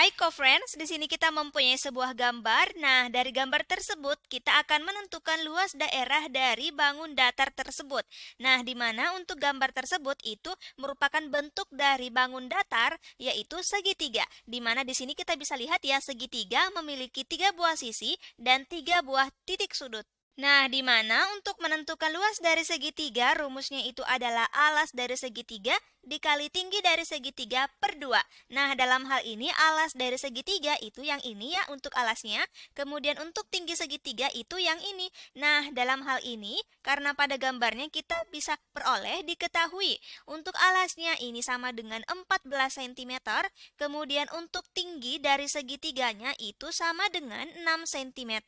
Hai co-friends, di sini kita mempunyai sebuah gambar. Nah, dari gambar tersebut kita akan menentukan luas daerah dari bangun datar tersebut. Nah, di mana untuk gambar tersebut itu merupakan bentuk dari bangun datar yaitu segitiga. Di mana di sini kita bisa lihat ya segitiga memiliki tiga buah sisi dan tiga buah titik sudut. Nah, di mana untuk menentukan luas dari segitiga, rumusnya itu adalah alas dari segitiga dikali tinggi dari segitiga per 2. Nah, dalam hal ini alas dari segitiga itu yang ini ya untuk alasnya, kemudian untuk tinggi segitiga itu yang ini. Nah, dalam hal ini karena pada gambarnya kita bisa peroleh diketahui untuk alasnya ini sama dengan 14 cm, kemudian untuk tinggi dari segitiganya itu sama dengan 6 cm,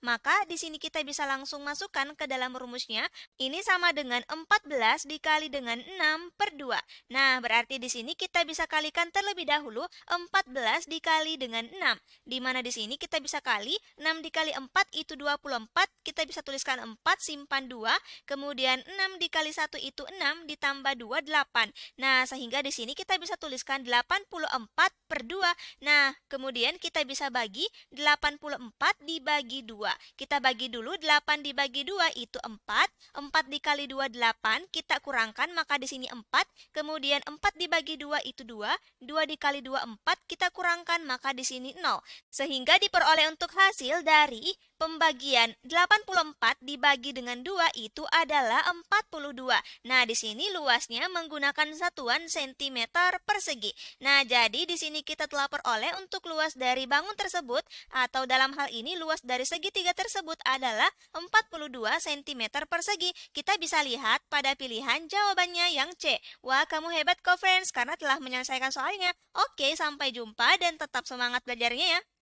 maka di sini kita bisa langsung masukkan ke dalam rumusnya. Ini sama dengan 14 dikali dengan 6 per 2. Nah, berarti di sini kita bisa kalikan terlebih dahulu 14 dikali dengan 6. Di mana di sini kita bisa kali 6 dikali 4 itu 24. Kita bisa tuliskan 4 simpan 2. Kemudian 6 dikali 1 itu 6 ditambah 2 8. Nah, sehingga di sini kita bisa tuliskan 84 per 2. Nah, kemudian kita bisa bagi 84 dibagi 2. Kita bagi dulu 8 dibagi 2 itu 4. 4 dikali 2 8. Kita kurangkan maka di sini 4. Kemudian Kemudian 4 dibagi 2 itu 2, 2 dikali 2 4, kita kurangkan maka di sini 0. Sehingga diperoleh untuk hasil dari Pembagian 84 dibagi dengan 2 itu adalah 42. Nah, di sini luasnya menggunakan satuan cm persegi. Nah, jadi di sini kita telah peroleh untuk luas dari bangun tersebut atau dalam hal ini luas dari segitiga tersebut adalah 42 cm persegi. Kita bisa lihat pada pilihan jawabannya yang C. Wah, kamu hebat kok friends karena telah menyelesaikan soalnya. Oke, sampai jumpa dan tetap semangat belajarnya ya.